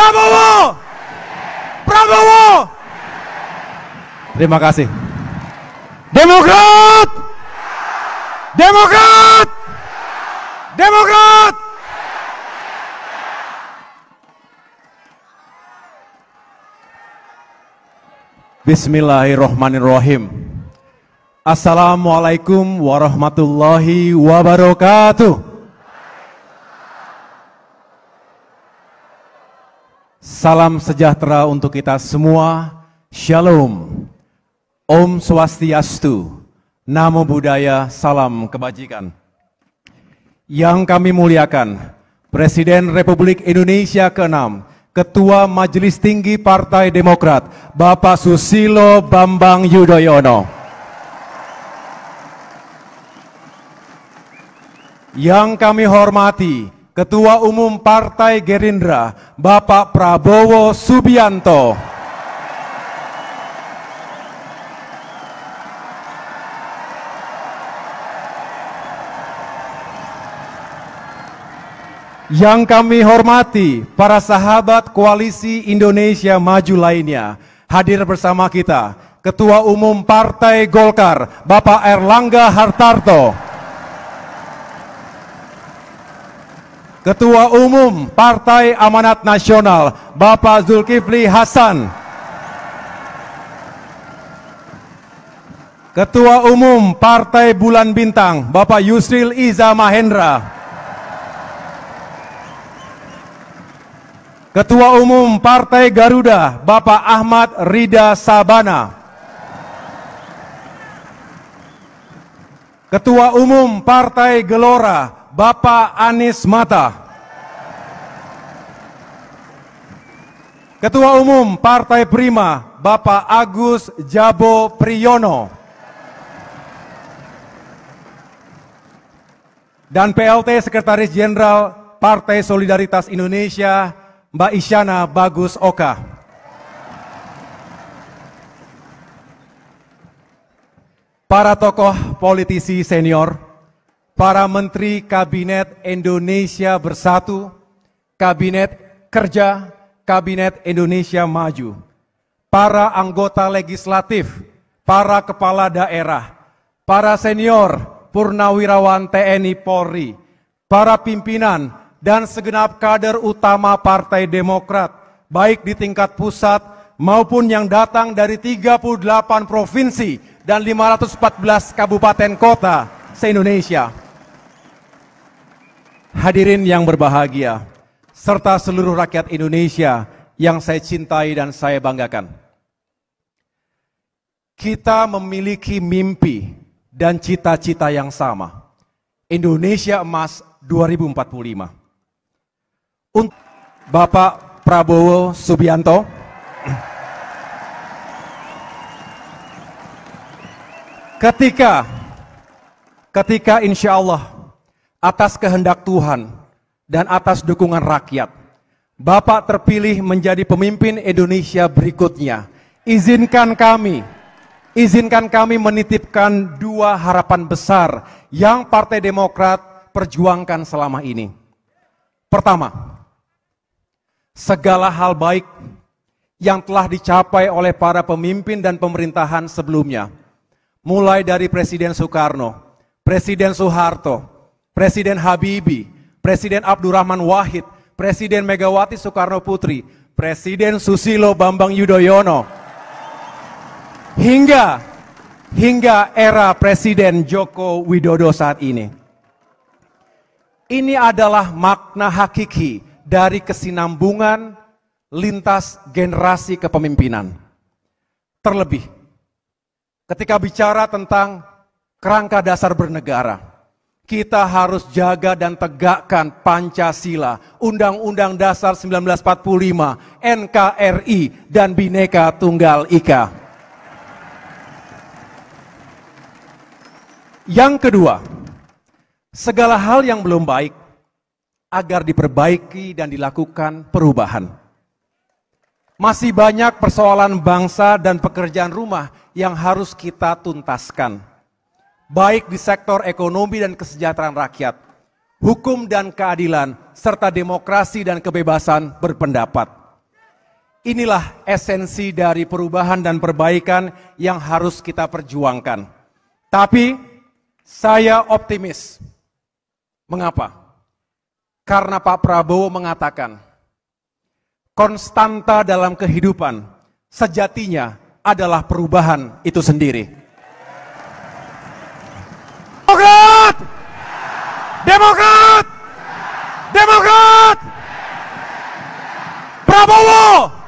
Prabowo! Prabowo! Terima kasih. Demokrat! Demokrat! Demokrat! Bismillahirrahmanirrahim. Assalamualaikum warahmatullahi wabarakatuh. Salam sejahtera untuk kita semua. Shalom. Om Swastiastu. Namo Buddhaya. Salam kebajikan. Yang kami muliakan, Presiden Republik Indonesia ke-6, Ketua Majelis Tinggi Partai Demokrat, Bapak Susilo Bambang Yudhoyono. Yang kami hormati, Ketua Umum Partai Gerindra, Bapak Prabowo Subianto. Yang kami hormati, para sahabat koalisi Indonesia Maju lainnya, hadir bersama kita Ketua Umum Partai Golkar, Bapak Erlangga Hartarto. Ketua Umum Partai Amanat Nasional Bapak Zulkifli Hasan Ketua Umum Partai Bulan Bintang Bapak Yusril Iza Mahendra Ketua Umum Partai Garuda Bapak Ahmad Rida Sabana Ketua Umum Partai Gelora Bapak Anies Mata. Ketua Umum Partai Prima, Bapak Agus Jabo Priyono. Dan PLT Sekretaris Jenderal Partai Solidaritas Indonesia, Mbak Isyana Bagus Oka. para tokoh politisi senior, para menteri Kabinet Indonesia Bersatu, Kabinet Kerja, Kabinet Indonesia Maju, para anggota legislatif, para kepala daerah, para senior, purnawirawan TNI Polri, para pimpinan dan segenap kader utama Partai Demokrat, baik di tingkat pusat maupun yang datang dari 38 provinsi dan 514 kabupaten kota se-Indonesia hadirin yang berbahagia, serta seluruh rakyat Indonesia yang saya cintai dan saya banggakan. Kita memiliki mimpi dan cita-cita yang sama. Indonesia Emas 2045. Untuk Bapak Prabowo Subianto, ketika ketika insya Allah atas kehendak Tuhan dan atas dukungan rakyat. Bapak terpilih menjadi pemimpin Indonesia berikutnya. Izinkan kami, izinkan kami menitipkan dua harapan besar yang Partai Demokrat perjuangkan selama ini. Pertama, segala hal baik yang telah dicapai oleh para pemimpin dan pemerintahan sebelumnya, mulai dari Presiden Soekarno, Presiden Soeharto, Presiden Habibi, Presiden Abdurrahman Wahid, Presiden Megawati Soekarno Putri, Presiden Susilo Bambang Yudhoyono, hingga hingga era Presiden Joko Widodo saat ini. Ini adalah makna hakiki dari kesinambungan lintas generasi kepemimpinan. Terlebih, ketika bicara tentang kerangka dasar bernegara. Kita harus jaga dan tegakkan Pancasila, Undang-Undang Dasar 1945, NKRI, dan Bineka Tunggal Ika. Yang kedua, segala hal yang belum baik agar diperbaiki dan dilakukan perubahan. Masih banyak persoalan bangsa dan pekerjaan rumah yang harus kita tuntaskan baik di sektor ekonomi dan kesejahteraan rakyat, hukum dan keadilan, serta demokrasi dan kebebasan berpendapat. Inilah esensi dari perubahan dan perbaikan yang harus kita perjuangkan. Tapi saya optimis. Mengapa? Karena Pak Prabowo mengatakan, konstanta dalam kehidupan sejatinya adalah perubahan itu sendiri. Democrata, democrata, Democrata! Prabowo!